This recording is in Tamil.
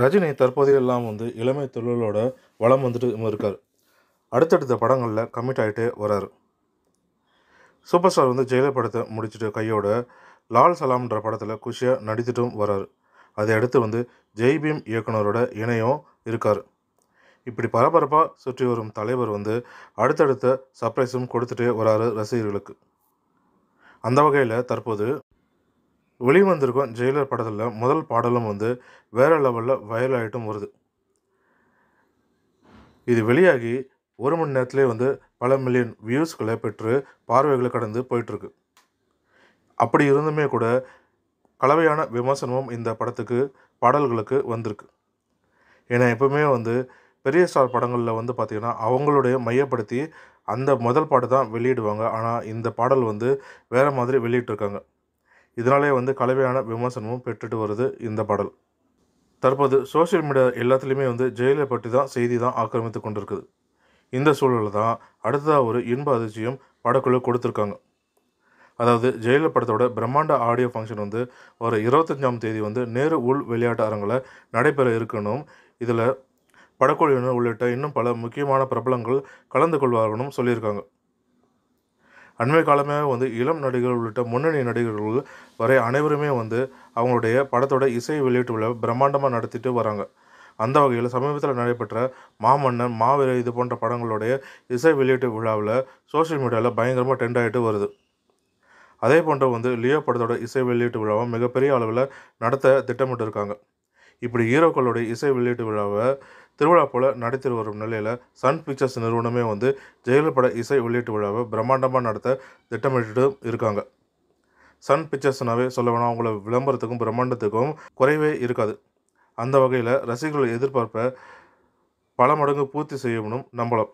ரஜினி தற்போதையெல்லாம் எல்லாம் வந்து இளமை தொழிலோட வளம் வந்துட்டு இருக்கார் அடுத்தடுத்த படங்களில் கமிட் ஆகிட்டே வர்றார் சூப்பர் ஸ்டார் வந்து ஜெயில படத்தை முடிச்சுட்டு கையோட லால் சலாம்ன்ற படத்தில் குஷியாக நடித்துட்டும் வர்றார் அதை அடுத்து வந்து ஜெய்பீம் இயக்குனரோட இணையும் இருக்கார் இப்படி பரபரப்பாக சுற்றி வரும் தலைவர் வந்து அடுத்தடுத்த சர்ப்ரைஸும் கொடுத்துட்டே வராரு ரசிகர்களுக்கு அந்த வகையில் தற்போது வெளிவந்திருக்கும் ஜெயிலர் படத்தில் முதல் பாடலும் வந்து வேறு லெவலில் வைரல் ஆகிட்டும் வருது இது வெளியாகி ஒரு மணி நேரத்துலேயே வந்து பல மில்லியன் வியூஸ்களை பெற்று பார்வைகளை கடந்து போயிட்டுருக்கு அப்படி இருந்துமே கூட கலவையான விமர்சனமும் இந்த படத்துக்கு பாடல்களுக்கு வந்திருக்கு ஏன்னா எப்பவுமே வந்து பெரிய ஸ்டார் படங்களில் வந்து பார்த்திங்கன்னா அவங்களுடைய மையப்படுத்தி அந்த முதல் பாட்டு தான் வெளியிடுவாங்க ஆனால் இந்த பாடல் வந்து வேறு மாதிரி வெளியிட்டிருக்காங்க இதனாலே வந்து கலவையான விமர்சனமும் பெற்றுட்டு வருது இந்த பாடல் தற்போது சோஷியல் மீடியா எல்லாத்துலேயுமே வந்து ஜெயிலை பற்றி தான் செய்தி தான் ஆக்கிரமித்து கொண்டிருக்குது இந்த சூழலில் தான் அடுத்ததாக ஒரு இன்ப அதிர்ச்சியும் படக்குழு கொடுத்துருக்காங்க அதாவது ஜெயிலில் படத்தோட பிரம்மாண்ட ஆடியோ ஃபங்க்ஷன் வந்து வர இருபத்தஞ்சாம் தேதி வந்து நேரு உள் விளையாட்டு அரங்கில் நடைபெற இருக்கணும் இதில் படக்குழுவினர் உள்ளிட்ட இன்னும் பல முக்கியமான பிரபலங்கள் கலந்து கொள்வார்களும் சொல்லியிருக்காங்க அண்மை காலமே வந்து இளம் நடிகர்கள் உள்ளிட்ட முன்னணி நடிகர்கள் வரை அனைவருமே வந்து அவங்களுடைய படத்தோட இசை வெளியீட்டு விழா பிரம்மாண்டமாக நடத்திட்டு வராங்க அந்த வகையில் சமீபத்தில் நடைபெற்ற மாமன்னன் மாவீரர் இது போன்ற படங்களுடைய இசை வெளியீட்டு விழாவில் சோஷியல் மீடியாவில் பயங்கரமாக ட்ரெண்ட் ஆகிட்டு வருது அதே போன்று வந்து லியோ படத்தோட இசை வெளியீட்டு விழாவை மிகப்பெரிய அளவில் நடத்த திட்டமிட்டு இருக்காங்க இப்படி ஹீரோக்களுடைய இசை வெளியீட்டு விழாவை திருவிழா போல் நடத்தி வரும் நிலையில் சன் பிக்சர்ஸ் நிறுவனமே வந்து ஜெயலலிதா பட இசை வெளியீட்டு விழாவை பிரம்மாண்டமாக நடத்த திட்டமிட்டு இருக்காங்க சன் பிக்சர்ஸ்னாவே சொல்ல வேணாம் அவங்கள விளம்பரத்துக்கும் பிரம்மாண்டத்துக்கும் குறைவே இருக்காது அந்த வகையில் ரசிகர்கள் எதிர்பார்ப்பை பல மடங்கு பூர்த்தி செய்யணும் நம்பளம்